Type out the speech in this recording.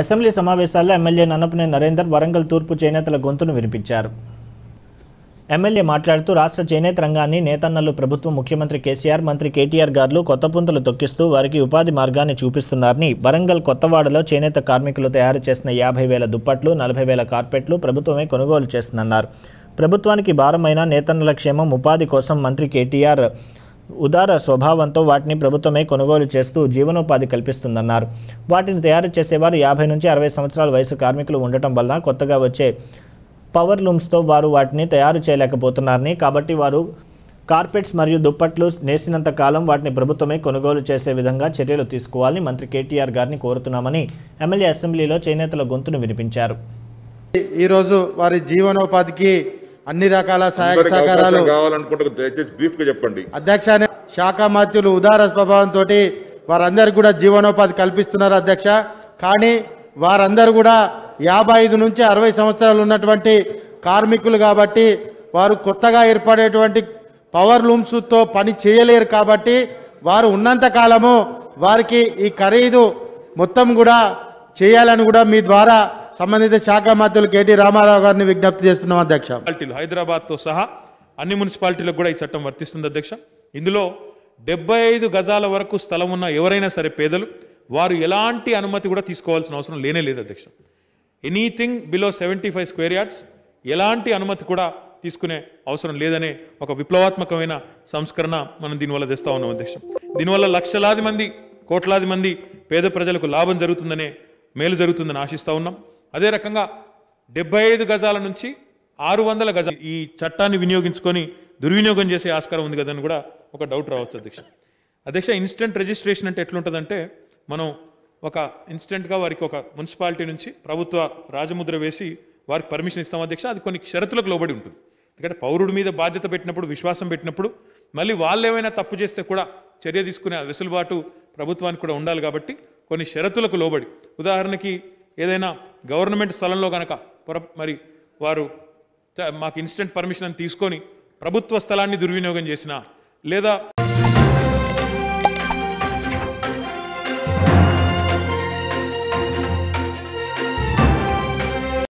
assembly సమావేశాల్లో MLA నన్నపనే Narender Warangal తూర్పు చేనేతల గొంతును వినిపించారు ఎమ్మెల్యే మాట్లాడుతూ రాష్ట్ర చేనేత రంగాన్ని నేతన్నలు ప్రభుత్వం ముఖ్యమంత్రి కేసీఆర్ మంత్రి కేటీఆర్ గారు కొత్త పుంతలు తొక్కిస్తూ వారికి ఉపాధి మార్గాన్ని చూపిస్తున్నారని వరంగల్ కొత్తవాడలో చేనేత కార్మికులు తయారు చేసిన యాభై వేల దుప్పట్లు నలభై వేల కార్పెట్లు ప్రభుత్వమే కొనుగోలు చేస్తుందన్నారు ప్రభుత్వానికి భారమైన నేతన్నల క్షేమం ఉపాధి కోసం మంత్రి కేటీఆర్ ఉదార స్వభావంతో వాటిని ప్రభుత్వమే కొనుగోలు చేస్తూ జీవనోపాధి కల్పిస్తుందన్నారు వాటిని తయారు చేసేవారు యాభై నుంచి అరవై సంవత్సరాల వయసు కార్మికులు ఉండటం వల్ల కొత్తగా వచ్చే పవర్ లూమ్స్తో వారు వాటిని తయారు చేయలేకపోతున్నారని కాబట్టి వారు కార్పెట్స్ మరియు దుప్పట్లు నేసినంత కాలం వాటిని ప్రభుత్వమే కొనుగోలు చేసే విధంగా చర్యలు తీసుకోవాలని మంత్రి కేటీఆర్ గారిని కోరుతున్నామని ఎమ్మెల్యే అసెంబ్లీలో చేనేతల గొంతును వినిపించారు ఈరోజు వారి జీవనోపాధికి అన్ని రకాల సహాయక సహకారాలు చెప్పండి అధ్యక్ష శాఖ మాత్యులు ఉదార స్వభావంతో వారందరు కూడా జీవనోపాధి కల్పిస్తున్నారు అధ్యక్ష కానీ వారందరూ కూడా యాభై ఐదు నుంచి అరవై సంవత్సరాలు ఉన్నటువంటి కార్మికులు కాబట్టి వారు కొత్తగా ఏర్పడేటువంటి పవర్ లూమ్స్తో పని చేయలేరు కాబట్టి వారు ఉన్నంత కాలము వారికి ఈ ఖరీదు మొత్తం కూడా చేయాలని కూడా మీ ద్వారా సంబంధిత శాఖ మంత్రులు కేటీ రామారావు గారిని విజ్ఞప్తి చేస్తున్నాం అధ్యక్ష హైదరాబాద్తో సహా అన్ని మున్సిపాలిటీలకు కూడా ఈ చట్టం వర్తిస్తుంది అధ్యక్ష ఇందులో డెబ్బై ఐదు గజాల వరకు స్థలం ఉన్న ఎవరైనా సరే పేదలు వారు ఎలాంటి అనుమతి కూడా తీసుకోవాల్సిన అవసరం లేనే లేదు అధ్యక్ష anything below seventy five square yards ఎలాంటి అనుమతి కూడా తీసుకునే అవసరం లేదనే ఒక విప్లవాత్మకమైన సంస్కరణ మనం దీనివల్ల తెస్తా ఉన్నాం అధ్యక్ష దీనివల్ల లక్షలాది మంది కోట్లాది మంది పేద ప్రజలకు లాభం జరుగుతుందనే మేలు జరుగుతుందని ఆశిస్తూ ఉన్నాం అదే రకంగా డెబ్బై ఐదు గజాల నుంచి ఆరు వందల గజాలు ఈ చట్టాన్ని వినియోగించుకొని దుర్వినియోగం చేసే ఆస్కారం ఉంది కదని కూడా ఒక డౌట్ రావచ్చు అధ్యక్ష అధ్యక్ష ఇన్స్టెంట్ రిజిస్ట్రేషన్ అంటే ఎట్లుంటుందంటే మనం ఒక ఇన్స్టెంట్గా వారికి ఒక మున్సిపాలిటీ నుంచి ప్రభుత్వ రాజముద్ర వేసి వారికి పర్మిషన్ ఇస్తాం అధ్యక్ష అది కొన్ని షరతులకు లోబడి ఉంటుంది ఎందుకంటే పౌరుడి మీద బాధ్యత పెట్టినప్పుడు విశ్వాసం పెట్టినప్పుడు మళ్ళీ వాళ్ళు ఏమైనా తప్పు చేస్తే కూడా చర్య తీసుకునే వెసులుబాటు ప్రభుత్వానికి కూడా ఉండాలి కాబట్టి కొన్ని షరతులకు లోబడి ఉదాహరణకి ఏదైనా గవర్నమెంట్ స్థలంలో కనుక పొర మరి వారు మాకు ఇన్స్టెంట్ పర్మిషన్ అని తీసుకొని ప్రభుత్వ స్థలాన్ని దుర్వినియోగం చేసిన లేదా